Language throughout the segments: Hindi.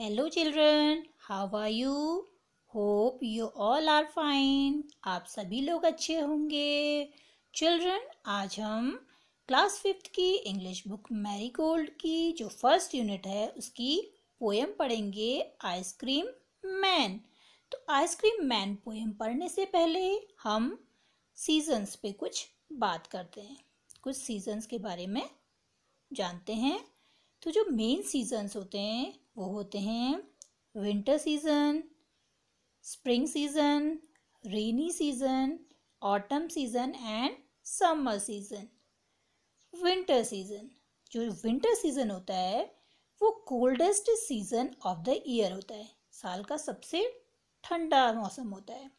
Hello children how are you hope you all are fine आप सभी लोग अच्छे होंगे चिल्ड्रन आज हम क्लास फिफ्थ की इंग्लिश बुक मैरी गोल्ड की जो फर्स्ट यूनिट है उसकी पोएम पढ़ेंगे आइसक्रीम मैन तो आइसक्रीम मैन पोएम पढ़ने से पहले हम सीजन्स पे कुछ बात करते हैं कुछ सीजन्स के बारे में जानते हैं तो जो मेन सीजन्स होते हैं वो होते हैं winter season spring season rainy season autumn season and summer season winter season जो विंटर सीज़न होता है वो coldest season of the year होता है साल का सबसे ठंडा मौसम होता है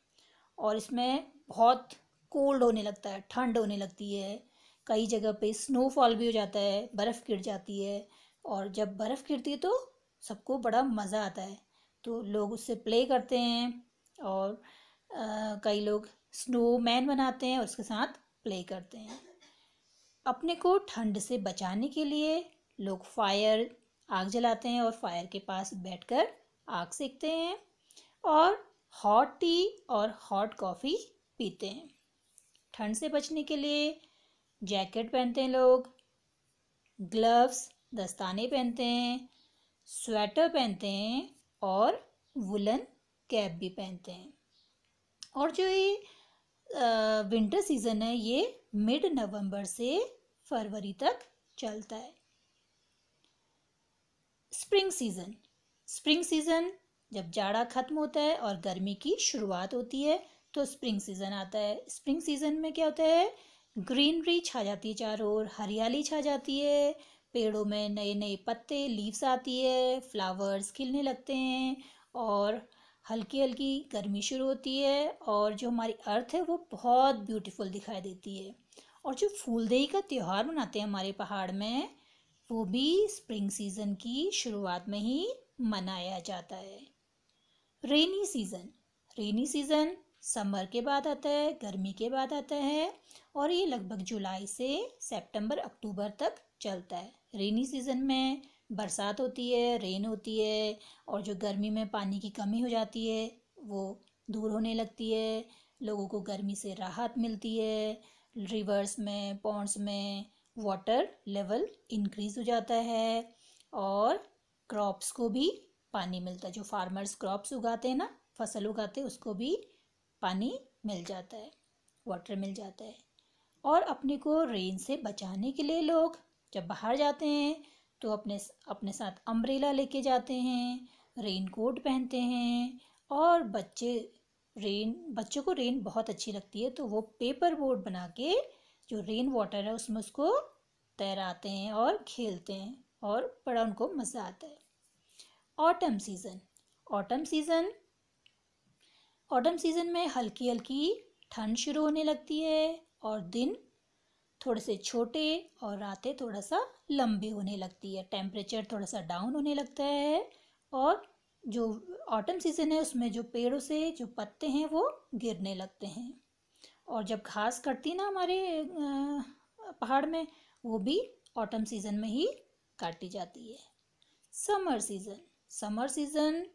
और इसमें बहुत कोल्ड होने लगता है ठंड होने लगती है कई जगह पे स्नोफॉल भी हो जाता है बर्फ़ गिर जाती है और जब बर्फ़ गिरती है तो सबको बड़ा मज़ा आता है तो लोग उससे प्ले करते हैं और आ, कई लोग स्नोमैन बनाते हैं और उसके साथ प्ले करते हैं अपने को ठंड से बचाने के लिए लोग फायर आग जलाते हैं और फायर के पास बैठकर आग सेकते हैं और हॉट टी और हॉट कॉफ़ी पीते हैं ठंड से बचने के लिए जैकेट पहनते हैं लोग ग्लव्स दस्ताने पहनते हैं स्वेटर पहनते हैं और वुलन कैप भी पहनते हैं और जो ये विंटर सीज़न है ये मिड नवंबर से फरवरी तक चलता है स्प्रिंग सीज़न स्प्रिंग सीज़न जब जाड़ा ख़त्म होता है और गर्मी की शुरुआत होती है तो स्प्रिंग सीज़न आता है स्प्रिंग सीज़न में क्या होता है ग्रीनरी छा जाती है चारों ओर हरियाली छा जाती है पेड़ों में नए नए पत्ते लीव्स आती है फ्लावर्स खिलने लगते हैं और हल्की हल्की गर्मी शुरू होती है और जो हमारी अर्थ है वो बहुत ब्यूटीफुल दिखाई देती है और जो फूलदेही का त्यौहार मनाते हैं हमारे पहाड़ में वो भी स्प्रिंग सीज़न की शुरुआत में ही मनाया जाता है rainy season rainy season summer के बाद आता है गर्मी के बाद आता है और ये लगभग जुलाई से सितंबर अक्टूबर तक चलता है रेनी सीज़न में बरसात होती है रेन होती है और जो गर्मी में पानी की कमी हो जाती है वो दूर होने लगती है लोगों को गर्मी से राहत मिलती है रिवर्स में पॉन्ड्स में वाटर लेवल इंक्रीज हो जाता है और क्रॉप्स को भी पानी मिलता है जो फार्मर्स क्रॉप्स उगाते हैं ना फसल उगाते उसको भी पानी मिल जाता है वाटर मिल जाता है और अपने को रेन से बचाने के लिए लोग जब बाहर जाते हैं तो अपने अपने साथ अम्ब्रेला लेके जाते हैं रेन कोट पहनते हैं और बच्चे रेन बच्चों को रेन बहुत अच्छी लगती है तो वो पेपर बोर्ड बना के जो रेन वाटर है उसमें उसको तैराते हैं और खेलते हैं और बड़ा उनको मज़ा आता है autumn season autumn season autumn season में हल्की हल्की ठंड शुरू होने लगती है और दिन थोड़े से छोटे और रातें थोड़ा सा लंबी होने लगती है टेम्परेचर थोड़ा सा डाउन होने लगता है और जो ऑटम सीजन है उसमें जो पेड़ों से जो पत्ते हैं वो गिरने लगते हैं और जब घास कटती ना हमारे पहाड़ में वो भी ऑटम सीजन में ही काटी जाती है summer season summer season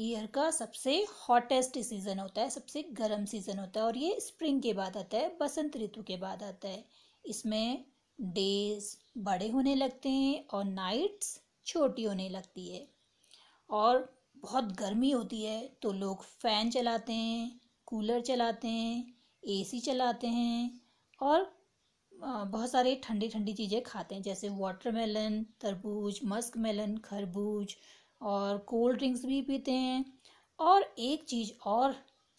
year का सबसे हॉटेस्ट सीज़न होता है सबसे गर्म सीज़न होता है और ये स्प्रिंग के बाद आता है बसंत ऋतु के बाद आता है इसमें डेज बड़े होने लगते हैं और नाइट्स छोटी होने लगती है और बहुत गर्मी होती है तो लोग फ़ैन चलाते हैं कूलर चलाते हैं एसी चलाते हैं और बहुत सारे ठंडी ठंडी चीज़ें खाते हैं जैसे वाटरमेलन तरबूज मस्क मेलन खरबूज और कोल्ड ड्रिंक्स भी पीते हैं और एक चीज़ और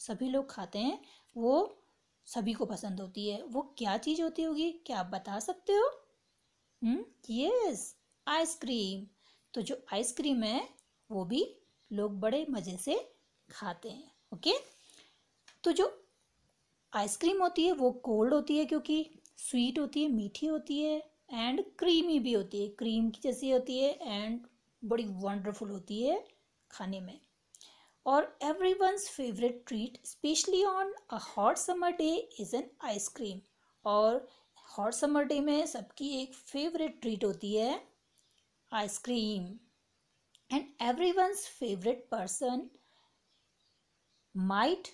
सभी लोग खाते हैं वो सभी को पसंद होती है वो क्या चीज़ होती होगी क्या आप बता सकते हो यस आइसक्रीम हम्म, तो जो आइसक्रीम है वो भी लोग बड़े मज़े से खाते हैं ओके तो जो आइसक्रीम होती है वो कोल्ड होती है क्योंकि स्वीट होती है मीठी होती है एंड क्रीमी भी होती है क्रीम की जैसी होती है एंड बड़ी वंडरफुल होती है खाने में और everyone's favourite treat specially on a hot summer day is an ice cream और हॉट समर डे में सबकी एक फेवरेट ट्रीट होती है ice cream and everyone's favourite person might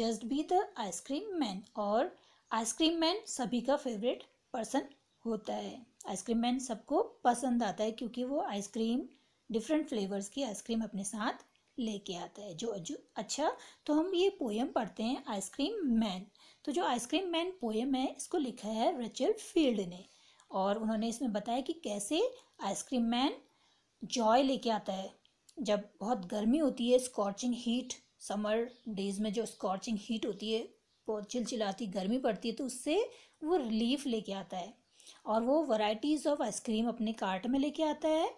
just be the ice cream man और आइसक्रीम मैन सभी का फेवरेट पर्सन होता है आइसक्रीम मैन सबको पसंद आता है क्योंकि वो आइसक्रीम डिफरेंट फ्लेवर्स की आइसक्रीम अपने साथ लेके आता है जो जो अच्छा तो हम ये पोएम पढ़ते हैं आइसक्रीम मैन तो जो आइसक्रीम मैन पोएम है इसको लिखा है रचल फील्ड ने और उन्होंने इसमें बताया कि कैसे आइसक्रीम मैन जॉय लेके आता है जब बहुत गर्मी होती है स्कॉर्चिंग हीट समर डेज़ में जो स्कॉर्चिंग हीट होती है बहुत चिलचिलाती गर्मी पड़ती है तो उससे वो रिलीफ लेके आता है और वो वराइटीज़ ऑफ आइसक्रीम अपने कार्ट में लेके आता है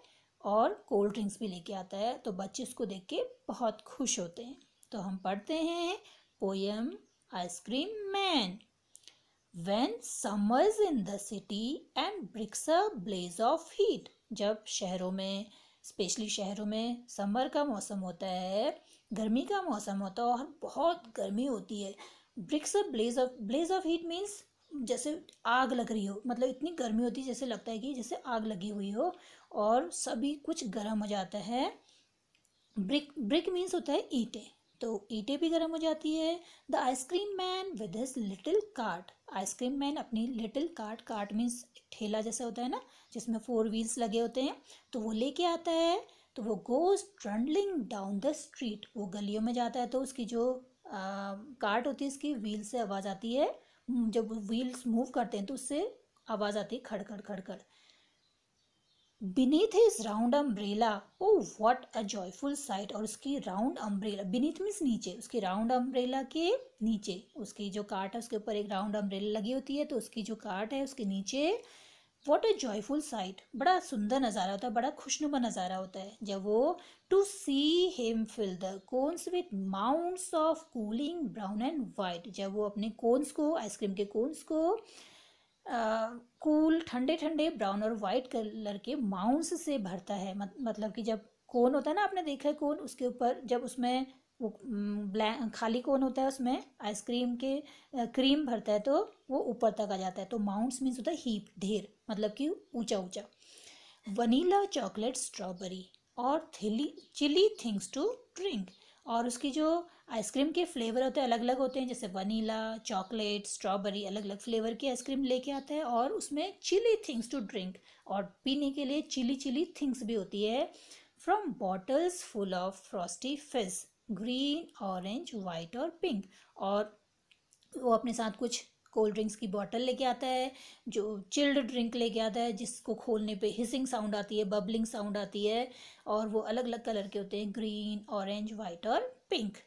और कोल्ड ड्रिंक्स भी लेके आता है तो बच्चे उसको देख के बहुत खुश होते हैं तो हम पढ़ते हैं poem ice cream man when summer's in the city and brick's a blaze of heat जब शहरों में स्पेशली शहरों में समर का मौसम होता है गर्मी का मौसम होता है और बहुत गर्मी होती है brick's a blaze of blaze of heat means जैसे आग लग रही हो मतलब इतनी गर्मी होती है जैसे लगता है कि जैसे आग लगी हुई हो और सभी कुछ गर्म हो जाता है ब्रिक ब्रिक मीन्स होता है ईटे तो ईटे भी गर्म हो जाती है the ice cream man with his little cart ice cream man अपनी लिटिल कार्ट कार्ट मीन्स ठेला जैसा होता है ना जिसमें फोर व्हील्स लगे होते हैं तो वो लेके आता है तो वो goes trundling down the street वो गलियों में जाता है तो उसकी जो कार्ट होती है उसकी व्हील से आवाज़ आती है हम्म, जब व्हील्स मूव करते हैं तो उससे आवाज़ आती है खड़खड़ खड़खड़ beneath his round umbrella oh what a joyful sight और उसकी राउंड अम्ब्रेला बीनीथ मीन्स नीचे उसकी राउंड अम्ब्रेला के नीचे उसकी जो काट है उसके ऊपर एक राउंड अम्ब्रेला लगी होती है तो उसकी जो काट है उसके नीचे वॉट अ जॉयफुल साइट बड़ा सुंदर नज़ारा होता है बड़ा खुशनुमा नज़ारा होता है जब वो to see him fill the cones with mounds of cooling brown and white जब वो अपने कोन्स को आइसक्रीम के कोन्स को कूल ठंडे ठंडे ब्राउन और वाइट कलर के माउंट्स से भरता है मत, मतलब कि जब कोन होता है ना आपने देखा है कोन उसके ऊपर जब उसमें वो ब्लैंक खाली कौन होता है उसमें आइसक्रीम के क्रीम भरता है तो वो ऊपर तक आ जाता है तो माउंट्स मीन्स होता है हीप ढेर मतलब कि ऊंचा ऊंचा वनीला चॉकलेट स्ट्रॉबेरी और थिली चिली थिंग्स टू ड्रिंक और उसकी जो आइसक्रीम के फ्लेवर होते हैं अलग अलग होते हैं जैसे वनीला चॉकलेट स्ट्रॉबेरी अलग अलग फ्लेवर की आइसक्रीम लेके आता है और उसमें चिली थिंग्स टू ड्रिंक और पीने के लिए चिली चिली थिंग्स भी होती है from bottles full of frosty fizz green orange white और पिंक और वो अपने साथ कुछ कोल्ड ड्रिंक्स की बॉटल लेके आता है जो चिल्ड ड्रिंक लेके आता है जिसको खोलने पे हिसिंग साउंड आती है बबलिंग साउंड आती है और वो अलग अलग कलर के होते हैं ग्रीन ऑरेंज वाइट और pink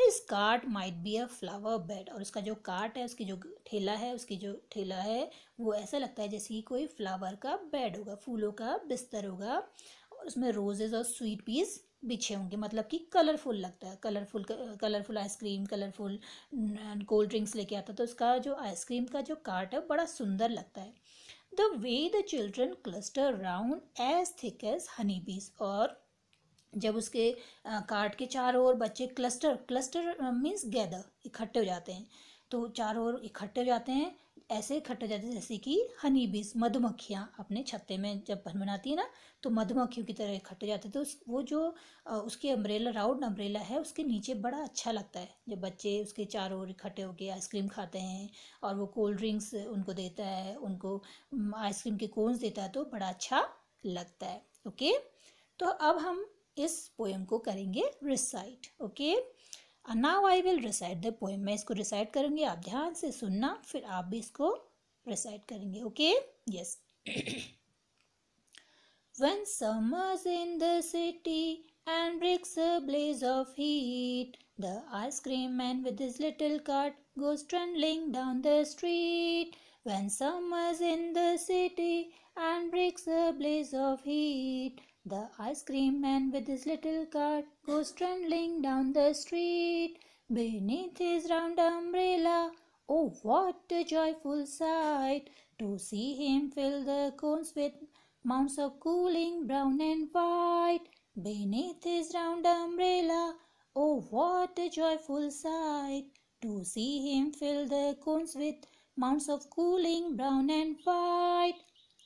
his cart might be a flower bed और उसका जो कार्ट है उसकी जो ठेला है उसकी जो ठेला है वो ऐसा लगता है जैसे कि कोई फ्लावर का बेड होगा फूलों का बिस्तर होगा और उसमें रोजेज और स्वीट पीस बिछे होंगे मतलब कि कलरफुल लगता है colourful colourful ice cream colourful cold drinks लेके आता है तो उसका जो आइसक्रीम का जो कार्ट है बड़ा सुंदर लगता है the way the children cluster round as thick as honey bees और जब उसके कार्ट के चारों ओर बच्चे क्लस्टर क्लस्टर मीन्स गैदर इकट्ठे हो जाते हैं तो चारों ओर इकट्ठे हो जाते हैं ऐसे इकट्ठे हो जाते हैं जैसे कि हनी बीज मधुमक्खियाँ अपने छत्ते में जब बन बनाती है ना तो मधुमक्खियों की तरह इकट्ठे जाते हैं तो उस वो जो उसके अम्ब्रेला राउंड अम्ब्रेला है उसके नीचे बड़ा अच्छा लगता है जब बच्चे उसके चारों ओर इकट्ठे होकर आइसक्रीम खाते हैं और वो कोल्ड ड्रिंक्स उनको देता है उनको आइसक्रीम के कोन्स देता है तो बड़ा अच्छा लगता है ओके तो अब हम इस पोएम को करेंगे recite okay now I will recite the poem मैं इसको रिसाइट करूँगी आप ध्यान से सुनना फिर आप भी इसको रिसाइट करेंगे okay yes one summers in the city and bricks blaze of heat the ice cream man with his little cart goes trundling down the street one summers in the city and bricks blaze of heat The ice cream man with his little cart goes trundling down the street beneath his round umbrella. Oh, what a joyful sight to see him fill the cones with mounds of cooling brown and white beneath his round umbrella. Oh, what a joyful sight to see him fill the cones with mounds of cooling brown and white.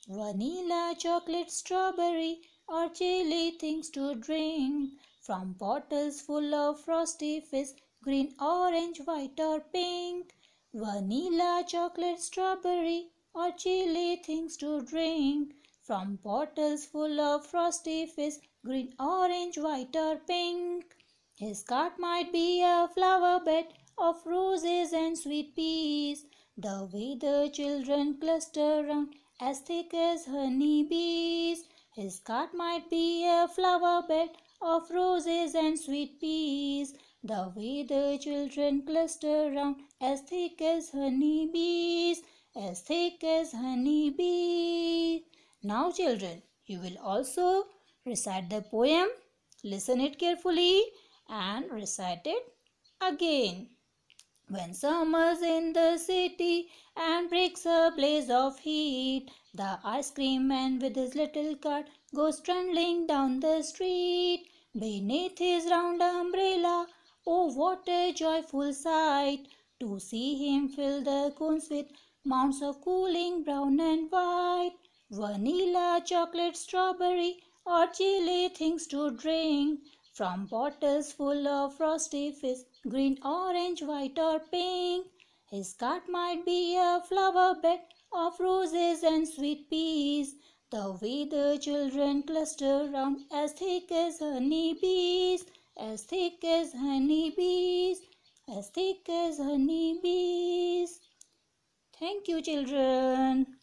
Vanilla, chocolate, strawberry or chilly things to drink from bottles full of frosty fizz green orange white or pink vanilla chocolate strawberry or chilly things to drink from bottles full of frosty fizz green orange white or pink his cart might be a flower bed of roses and sweet peas the way the children cluster round as thick as honey bees his cot might be a flower bed of roses and sweet peas. The way the children cluster round, as thick as honey bees, as thick as honey bees. Now, children, you will also recite the poem, listen it carefully, and recite it again. When summer's in the city and breaks a blaze of heat, the ice cream man with his little cart goes trundling down the street beneath his round umbrella. Oh, what a joyful sight to see him fill the cones with mounds of cooling brown and white, vanilla, chocolate, strawberry, or chili things to drink from bottles full of frosty fizz, green, orange, white, or pink. His cart might be a flower bed of roses and sweet peas. The way the children cluster round as thick as honey bees, as thick as honey bees, as thick as honey bees. Thank you, children.